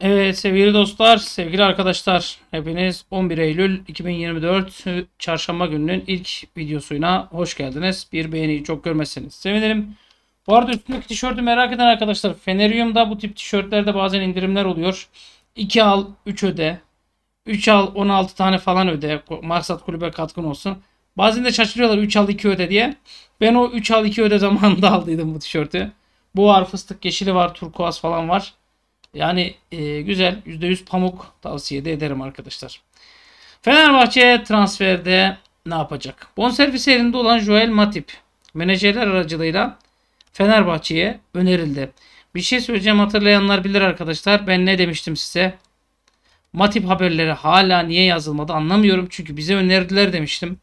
Evet sevgili dostlar, sevgili arkadaşlar. Hepiniz 11 Eylül 2024 Çarşamba gününün ilk videosuyla hoş geldiniz. Bir beğeni çok görmezseniz sevinirim. Bu arada üstündeki tişörtü merak eden arkadaşlar. Feneryum'da bu tip tişörtlerde bazen indirimler oluyor. 2 al 3 öde. 3 al 16 tane falan öde. Maksat kulübe katkın olsun. Bazen de şaşırıyorlar 3 al 2 öde diye. Ben o 3 al 2 öde zamanında aldıydım bu tişörtü. Bu var fıstık yeşili var turkuaz falan var. Yani e, güzel %100 pamuk tavsiye de ederim arkadaşlar. Fenerbahçe transferde ne yapacak? Bonservis elinde olan Joel Matip menajerler aracılığıyla Fenerbahçe'ye önerildi. Bir şey söyleyeceğim hatırlayanlar bilir arkadaşlar. Ben ne demiştim size? Matip haberleri hala niye yazılmadı anlamıyorum. Çünkü bize önerdiler demiştim.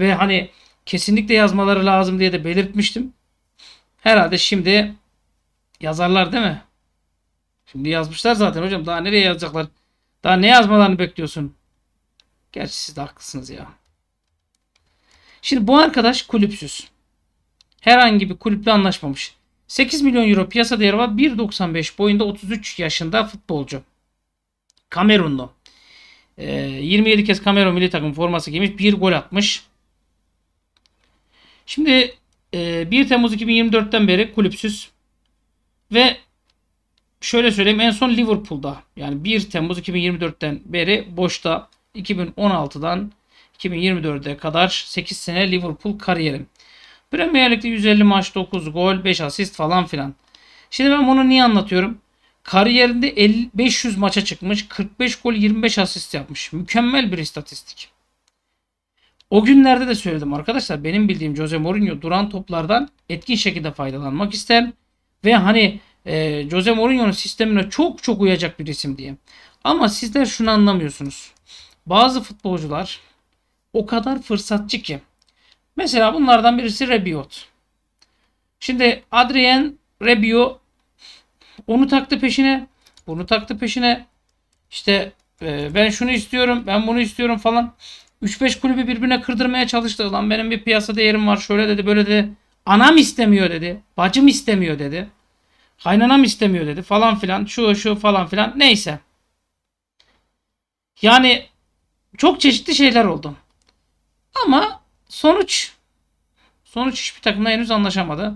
Ve hani kesinlikle yazmaları lazım diye de belirtmiştim. Herhalde şimdi yazarlar değil mi? Şimdi yazmışlar zaten hocam. Daha nereye yazacaklar? Daha ne yazmalarını bekliyorsun? Gerçi siz de haklısınız ya. Şimdi bu arkadaş kulüpsüz. Herhangi bir kulüple anlaşmamış. 8 milyon euro piyasa değeri var. 1.95 boyunda 33 yaşında futbolcu. Kamerunlu. E, ee, 27 kez Kamerun milli takım forması giymiş. bir gol atmış. Şimdi e, 1 Temmuz 2024'ten beri kulüpsüz ve şöyle söyleyeyim en son Liverpool'da yani 1 Temmuz 2024'ten beri boşta 2016'dan 2024'e kadar 8 sene Liverpool kariyerim. Premier Lig'de 150 maç 9 gol 5 asist falan filan. Şimdi ben bunu niye anlatıyorum? Kariyerinde 500 maça çıkmış 45 gol 25 asist yapmış. Mükemmel bir istatistik. O günlerde de söyledim arkadaşlar benim bildiğim Jose Mourinho duran toplardan etkin şekilde faydalanmak ister. Ve hani e, Jose Mourinho'nun sistemine çok çok uyacak bir isim diye. Ama sizler şunu anlamıyorsunuz. Bazı futbolcular o kadar fırsatçı ki. Mesela bunlardan birisi Rebiot. Şimdi Adrien Rebiot, onu taktı peşine, bunu taktı peşine. İşte e, ben şunu istiyorum, ben bunu istiyorum falan. 3-5 kulübü birbirine kırdırmaya çalıştı. Lan benim bir piyasa değerim var. Şöyle dedi, böyle dedi. Anam istemiyor dedi. Bacım istemiyor dedi. Kaynanam istemiyor dedi falan filan. Şu şu falan filan. Neyse. Yani çok çeşitli şeyler oldu. Ama sonuç sonuç hiçbir takımla henüz anlaşamadı.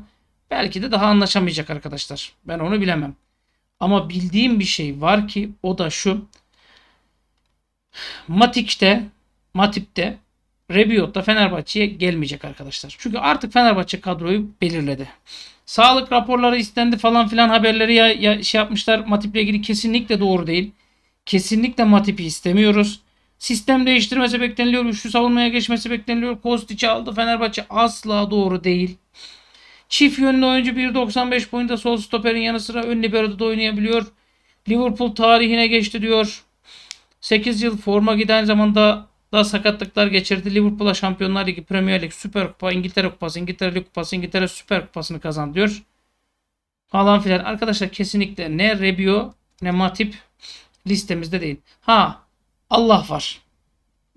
Belki de daha anlaşamayacak arkadaşlar. Ben onu bilemem. Ama bildiğim bir şey var ki o da şu. Matik'te, Matip'te Rebiot da Fenerbahçe'ye gelmeyecek arkadaşlar. Çünkü artık Fenerbahçe kadroyu belirledi. Sağlık raporları istendi falan filan haberleri ya, ya şey yapmışlar. Matip'le ilgili kesinlikle doğru değil. Kesinlikle Matip'i istemiyoruz. Sistem değiştirmesi bekleniliyor. Üçlü savunmaya geçmesi bekleniliyor. Kostiç'i aldı. Fenerbahçe asla doğru değil. Çift yönlü oyuncu 1.95 boyunda sol stoperin yanı sıra ön libero'da da oynayabiliyor. Liverpool tarihine geçti diyor. 8 yıl forma giden zamanda daha sakatlıklar geçirdi. Liverpool'a Şampiyonlar Ligi, Premier Lig, Süper Kupa, İngiltere Kupası, İngiltere Lig Kupası, İngiltere Süper Kupası'nı kazan diyor. Falan filan. Arkadaşlar kesinlikle ne Rebio ne Matip listemizde değil. Ha Allah var.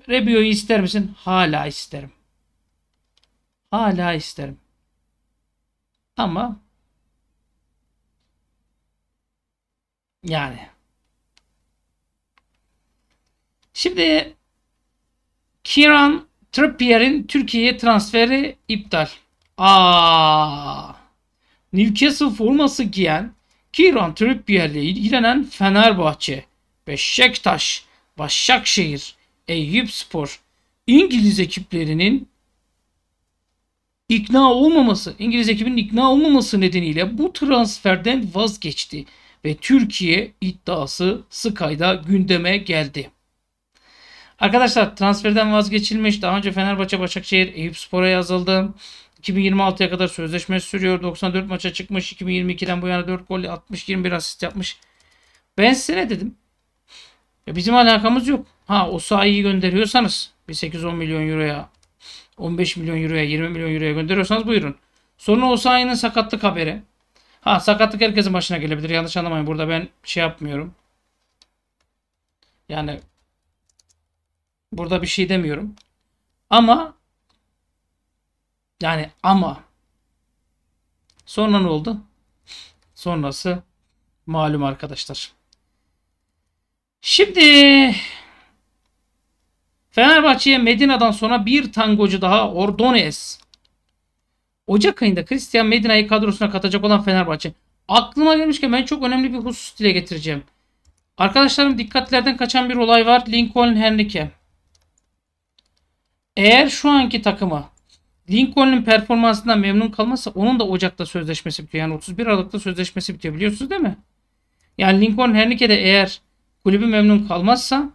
Rebio'yu ister misin? Hala isterim. Hala isterim. Ama yani Şimdi Kieran Trippier'in Türkiye'ye transferi iptal. Aa, Newcastle forması giyen Kieran Trippier'le ilgilenen Fenerbahçe, Beşiktaş, Başakşehir, Eyüpspor, İngiliz ekiplerinin ikna olmaması, İngiliz ekibinin ikna olmaması nedeniyle bu transferden vazgeçti ve Türkiye iddiası Sky'da gündeme geldi. Arkadaşlar transferden vazgeçilmiş. Daha önce Fenerbahçe, Başakşehir, Eyüp Spor'a yazıldı. 2026'ya kadar sözleşme sürüyor. 94 maça çıkmış. 2022'den bu yana 4 gol 60 21 asist yapmış. Ben size ne dedim? Ya bizim alakamız yok. Ha o sahiyi gönderiyorsanız bir 8-10 milyon euroya 15 milyon euroya 20 milyon euroya gönderiyorsanız buyurun. Sonra o sahinin sakatlık haberi. Ha sakatlık herkesin başına gelebilir. Yanlış anlamayın. Burada ben şey yapmıyorum. Yani Burada bir şey demiyorum. Ama yani ama sonra ne oldu? Sonrası malum arkadaşlar. Şimdi Fenerbahçe'ye Medina'dan sonra bir tangocu daha Ordones. Ocak ayında Christian Medina'yı kadrosuna katacak olan Fenerbahçe. Aklıma gelmişken ben çok önemli bir husus dile getireceğim. Arkadaşlarım dikkatlerden kaçan bir olay var. Lincoln Henrique. Eğer şu anki takımı Lincoln'un performansından memnun kalmazsa onun da Ocak'ta sözleşmesi bitiyor. Yani 31 Aralık'ta sözleşmesi bitiyor biliyorsunuz değil mi? Yani Lincoln Hernike'de eğer kulübü memnun kalmazsa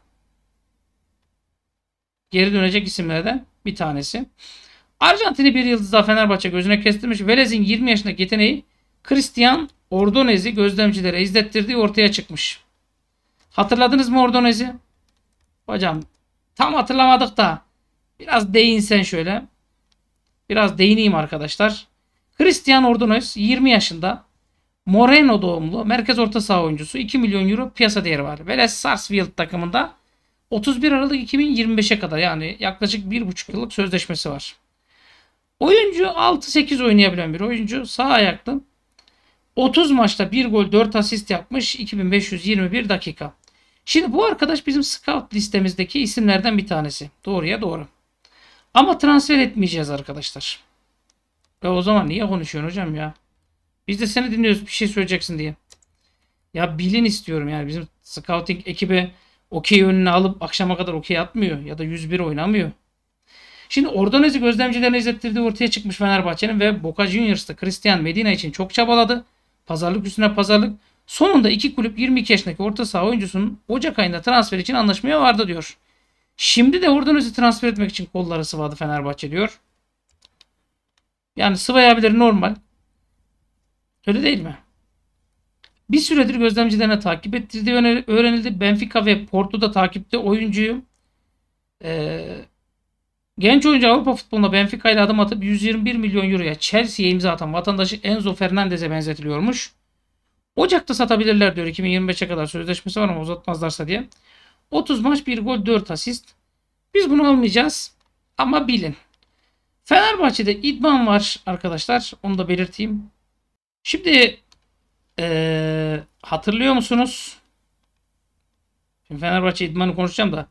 geri dönecek isimlerden bir tanesi. Arjantin'i bir yıldızla Fenerbahçe gözüne kestirmiş. Velez'in 20 yaşında yeteneği Christian Ordonez'i gözlemcilere izlettirdiği ortaya çıkmış. Hatırladınız mı Ordonez'i? Hocam tam hatırlamadık da Biraz değinsen şöyle. Biraz değineyim arkadaşlar. Christian Ordonez 20 yaşında. Moreno doğumlu. Merkez orta saha oyuncusu. 2 milyon euro piyasa değeri var. Vélez Sarsfield takımında 31 Aralık 2025'e kadar yani yaklaşık 1,5 yıllık sözleşmesi var. Oyuncu 6-8 oynayabilen bir oyuncu. Sağ ayaklı. 30 maçta 1 gol 4 asist yapmış. 2521 dakika. Şimdi bu arkadaş bizim scout listemizdeki isimlerden bir tanesi. Doğruya doğru. Ama transfer etmeyeceğiz arkadaşlar. E o zaman niye konuşuyorsun hocam ya? Biz de seni dinliyoruz bir şey söyleyeceksin diye. Ya bilin istiyorum yani bizim scouting ekibi okey önüne alıp akşama kadar okey atmıyor ya da 101 oynamıyor. Şimdi Ordonez'i gözlemcilerine izlettirdiği ortaya çıkmış Fenerbahçe'nin ve Boca Juniors'ta Christian Medina için çok çabaladı. Pazarlık üstüne pazarlık. Sonunda iki kulüp 22 yaşındaki orta saha oyuncusunun Ocak ayında transfer için anlaşmaya vardı diyor. Şimdi de Ordonez'i transfer etmek için kolları sıvadı Fenerbahçe diyor. Yani sıvayabilir normal. Öyle değil mi? Bir süredir gözlemcilerine takip ettirdiği öğrenildi. Benfica ve Porto'da takipte oyuncuyu ee, genç oyuncu Avrupa futbolunda Benfica ile adım atıp 121 milyon euroya Chelsea'ye imza atan vatandaşı Enzo Fernandez'e benzetiliyormuş. Ocak'ta satabilirler diyor 2025'e kadar sözleşmesi var ama uzatmazlarsa diye. 30 maç 1 gol 4 asist. Biz bunu almayacağız ama bilin. Fenerbahçe'de idman var arkadaşlar. Onu da belirteyim. Şimdi ee, hatırlıyor musunuz? Şimdi Fenerbahçe idmanı konuşacağım da.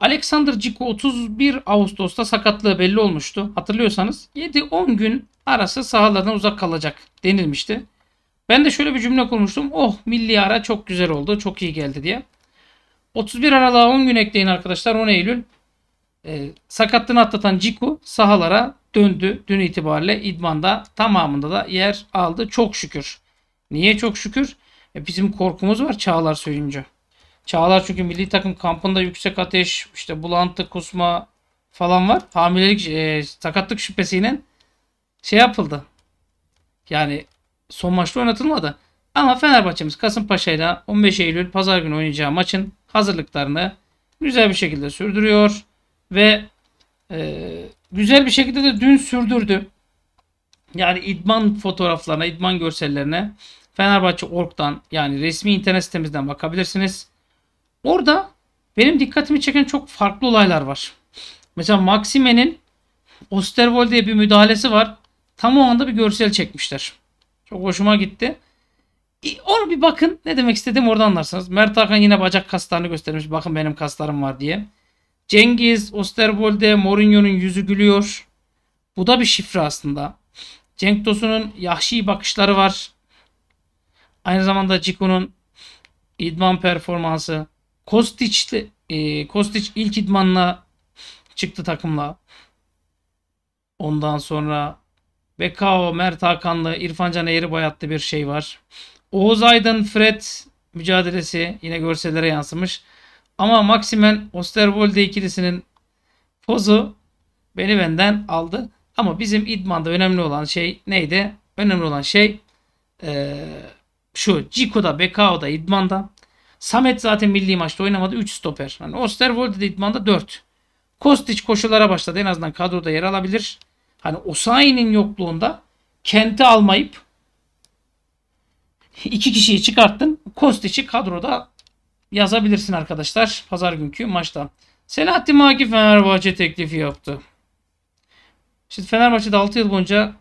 Alexander Ciko 31 Ağustos'ta sakatlığı belli olmuştu. Hatırlıyorsanız 7-10 gün arası sahalardan uzak kalacak denilmişti. Ben de şöyle bir cümle kurmuştum. Oh milli ara çok güzel oldu. Çok iyi geldi diye. 31 Aralık'a 10 gün ekleyin arkadaşlar. 10 Eylül. E, ee, sakatlığını atlatan Ciku sahalara döndü. Dün itibariyle idmanda tamamında da yer aldı. Çok şükür. Niye çok şükür? E, bizim korkumuz var Çağlar Söyüncü. Çağlar çünkü milli takım kampında yüksek ateş, işte bulantı, kusma falan var. Hamilelik, e, sakatlık şüphesiyle şey yapıldı. Yani son maçta oynatılmadı. Ama Fenerbahçe'miz Kasımpaşa ile 15 Eylül pazar günü oynayacağı maçın hazırlıklarını güzel bir şekilde sürdürüyor ve e, güzel bir şekilde de dün sürdürdü. Yani idman fotoğraflarına, idman görsellerine Fenerbahçe Ork'tan yani resmi internet sitemizden bakabilirsiniz. Orada benim dikkatimi çeken çok farklı olaylar var. Mesela Maxime'nin Osterwolde'ye bir müdahalesi var. Tam o anda bir görsel çekmişler. Çok hoşuma gitti. Onu bir bakın. Ne demek istedim orada anlarsınız. Mert Hakan yine bacak kaslarını göstermiş. Bakın benim kaslarım var diye. Cengiz, Osterbolde, Mourinho'nun yüzü gülüyor. Bu da bir şifre aslında. Cenk Tosun'un yahşi bakışları var. Aynı zamanda Ciku'nun idman performansı. Kostiç, e, Kostiç ilk idmanla çıktı takımla. Ondan sonra Bekao, Mert Hakanlı, İrfan Can Eğri bayattı bir şey var. Oğuz Aydın Fred mücadelesi yine görsellere yansımış. Ama Maximen Osterwolde ikilisinin pozu beni benden aldı. Ama bizim idmanda önemli olan şey neydi? Önemli olan şey ee, şu Ciko'da, Bekao'da, idmanda. Samet zaten milli maçta oynamadı. 3 stoper. Yani Osterwolde de idmanda 4. Kostic koşulara başladı. En azından kadroda yer alabilir. Hani Osayi'nin yokluğunda Kent'i almayıp İki kişiyi çıkarttın. Kostiç'i kadroda yazabilirsin arkadaşlar. Pazar günkü maçta. Selahattin Maki Fenerbahçe teklifi yaptı. Şimdi Fenerbahçe'de 6 yıl boyunca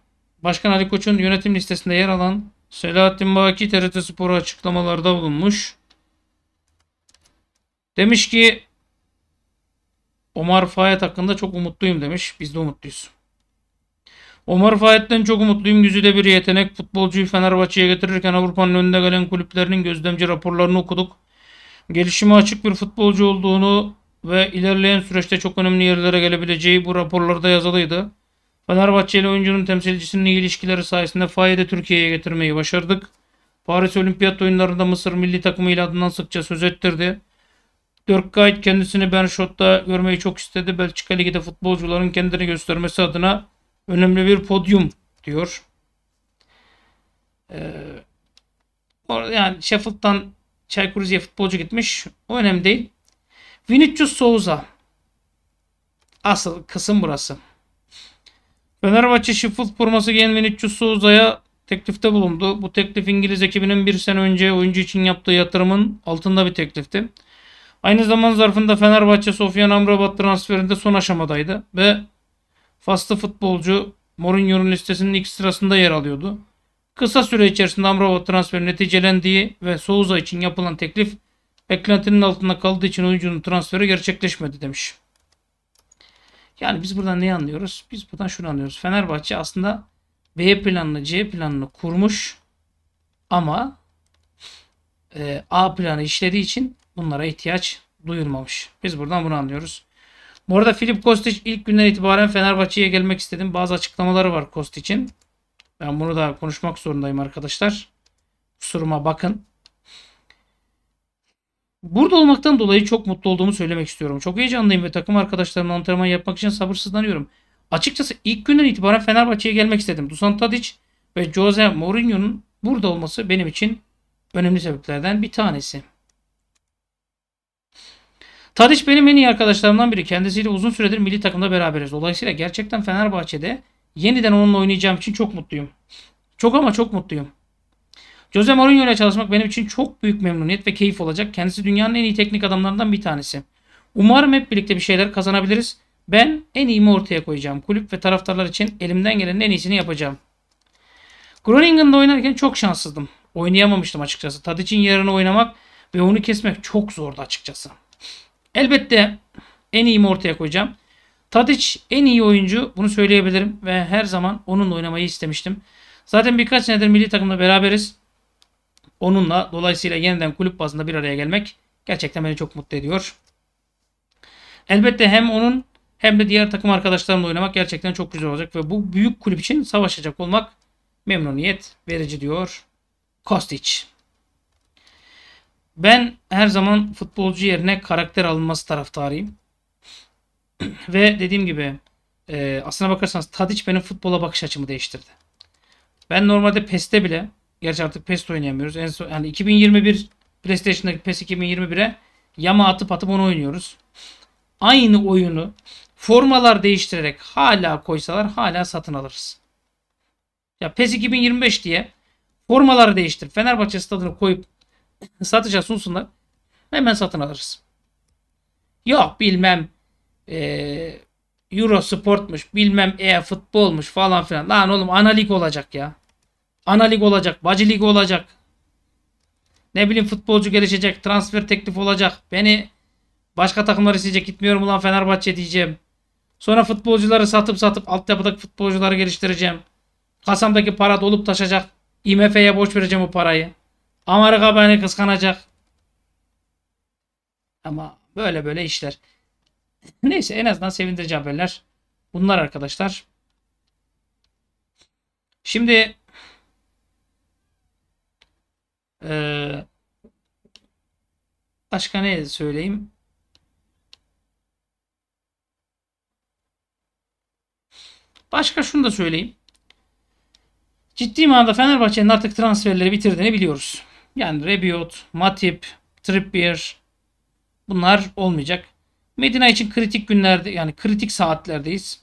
Başkan Ali Koç'un yönetim listesinde yer alan Selahattin Maki TRT Spor'a açıklamalarda bulunmuş. Demiş ki Omar Fayet hakkında çok umutluyum demiş. Biz de umutluyuz. Omar Fayet'ten çok umutluyum. Güzide bir yetenek. Futbolcuyu Fenerbahçe'ye getirirken Avrupa'nın önünde gelen kulüplerinin gözlemci raporlarını okuduk. Gelişime açık bir futbolcu olduğunu ve ilerleyen süreçte çok önemli yerlere gelebileceği bu raporlarda yazılıydı. Fenerbahçe ile oyuncunun temsilcisinin iyi ilişkileri sayesinde Faye'de Türkiye'ye getirmeyi başardık. Paris Olimpiyat oyunlarında Mısır milli takımı ile adından sıkça söz ettirdi. Dirk Guyt kendisini Ben Schot'ta görmeyi çok istedi. Belçika Ligi'de futbolcuların kendini göstermesi adına önemli bir podyum diyor. Ee, yani Sheffield'dan Çaykur Rize'ye futbolcu gitmiş. O önemli değil. Vinicius Souza. Asıl kısım burası. Fenerbahçe Sheffield forması giyen Vinicius Souza'ya teklifte bulundu. Bu teklif İngiliz ekibinin bir sene önce oyuncu için yaptığı yatırımın altında bir teklifti. Aynı zaman zarfında Fenerbahçe Sofyan Amrabat transferinde son aşamadaydı ve Faslı futbolcu Mourinho'nun listesinin ilk sırasında yer alıyordu. Kısa süre içerisinde Amrabat transferi neticelendiği ve Souza için yapılan teklif beklentinin altında kaldığı için oyuncunun transferi gerçekleşmedi demiş. Yani biz buradan ne anlıyoruz? Biz buradan şunu anlıyoruz. Fenerbahçe aslında B planını C planını kurmuş ama e, A planı işlediği için bunlara ihtiyaç duyulmamış. Biz buradan bunu anlıyoruz. Bu arada Filip Kostić ilk günden itibaren Fenerbahçe'ye gelmek istedim. Bazı açıklamaları var Kostić'in. Ben bunu da konuşmak zorundayım arkadaşlar. Kusuruma bakın. Burada olmaktan dolayı çok mutlu olduğumu söylemek istiyorum. Çok heyecanlıyım ve takım arkadaşlarımla antrenman yapmak için sabırsızlanıyorum. Açıkçası ilk günden itibaren Fenerbahçe'ye gelmek istedim. Dusan Tadic ve Jose Mourinho'nun burada olması benim için önemli sebeplerden bir tanesi. Tadiç benim en iyi arkadaşlarımdan biri. Kendisiyle uzun süredir milli takımda beraberiz. Dolayısıyla gerçekten Fenerbahçe'de yeniden onunla oynayacağım için çok mutluyum. Çok ama çok mutluyum. Jose Mourinho ile çalışmak benim için çok büyük memnuniyet ve keyif olacak. Kendisi dünyanın en iyi teknik adamlarından bir tanesi. Umarım hep birlikte bir şeyler kazanabiliriz. Ben en iyimi ortaya koyacağım. Kulüp ve taraftarlar için elimden gelenin en iyisini yapacağım. Groningen'da oynarken çok şanssızdım. Oynayamamıştım açıkçası. Tadic'in yerine oynamak ve onu kesmek çok zordu açıkçası. Elbette en iyimi ortaya koyacağım. Tadic en iyi oyuncu. Bunu söyleyebilirim ve her zaman onunla oynamayı istemiştim. Zaten birkaç senedir milli takımla beraberiz. Onunla dolayısıyla yeniden kulüp bazında bir araya gelmek gerçekten beni çok mutlu ediyor. Elbette hem onun hem de diğer takım arkadaşlarımla oynamak gerçekten çok güzel olacak ve bu büyük kulüp için savaşacak olmak memnuniyet verici diyor Kostic. Ben her zaman futbolcu yerine karakter alınması taraftarıyım. Ve dediğim gibi e, aslına bakarsanız Tadic benim futbola bakış açımı değiştirdi. Ben normalde PES'te bile gerçi artık PES oynayamıyoruz. En son yani 2021 PlayStation'daki PES 2021'e yama atıp atıp onu oynuyoruz. Aynı oyunu formalar değiştirerek hala koysalar hala satın alırız. Ya PES 2025 diye formaları değiştir. Fenerbahçe stadını koyup satışa sunsunlar. Hemen satın alırız. Yok bilmem e, Eurosport'muş bilmem e-futbolmuş falan filan. Lan oğlum analik olacak ya. Analik olacak. Bacilik olacak. Ne bileyim futbolcu gelişecek. Transfer teklif olacak. Beni başka takımlar isteyecek. Gitmiyorum ulan Fenerbahçe diyeceğim. Sonra futbolcuları satıp satıp altyapıdaki futbolcuları geliştireceğim. Kasamdaki para dolup taşacak. IMF'ye borç vereceğim o parayı. Amerika beni kıskanacak. Ama böyle böyle işler. Neyse en azından sevindirici haberler. Bunlar arkadaşlar. Şimdi ee, başka ne söyleyeyim? Başka şunu da söyleyeyim. Ciddi manada Fenerbahçe'nin artık transferleri bitirdiğini biliyoruz. Yani Rebiot, Matip, Trippier bunlar olmayacak. Medina için kritik günlerde yani kritik saatlerdeyiz.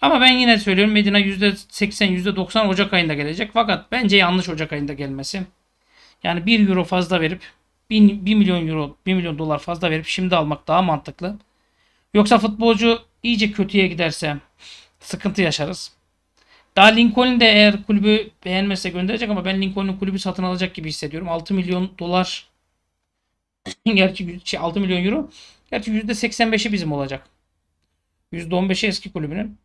Ama ben yine söylüyorum Medina %80 %90 Ocak ayında gelecek. Fakat bence yanlış Ocak ayında gelmesi. Yani 1 euro fazla verip 1, 1 milyon euro 1 milyon dolar fazla verip şimdi almak daha mantıklı. Yoksa futbolcu iyice kötüye giderse sıkıntı yaşarız. Daha Lincoln'in de eğer kulübü beğenmezse gönderecek ama ben Lincoln'in kulübü satın alacak gibi hissediyorum. 6 milyon dolar gerçi şey, 6 milyon euro gerçi %85'i bizim olacak. %15'i eski kulübünün.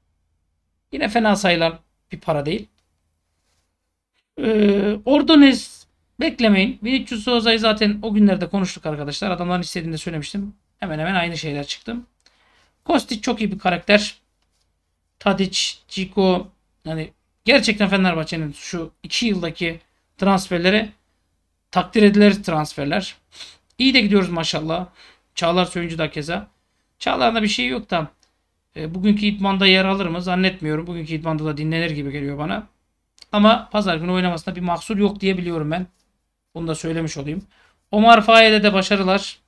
Yine fena sayılan bir para değil. Ee, Ordonez beklemeyin. Vinicius Souza'yı zaten o günlerde konuştuk arkadaşlar. Adamların istediğini de söylemiştim. Hemen hemen aynı şeyler çıktım. Kostic çok iyi bir karakter. Tadic, Ciko, yani gerçekten Fenerbahçe'nin şu 2 yıldaki transferlere takdir edilir transferler. İyi de gidiyoruz maşallah. Çağlar Söyüncü da keza. Çağlar'da bir şey yok da e, bugünkü idmanda yer alır mı zannetmiyorum. Bugünkü idmanda da dinlenir gibi geliyor bana. Ama pazar günü oynamasında bir mahsur yok diyebiliyorum ben. Bunu da söylemiş olayım. Omar Faye'de de başarılar.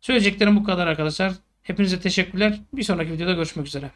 Söyleyeceklerim bu kadar arkadaşlar. Hepinize teşekkürler. Bir sonraki videoda görüşmek üzere.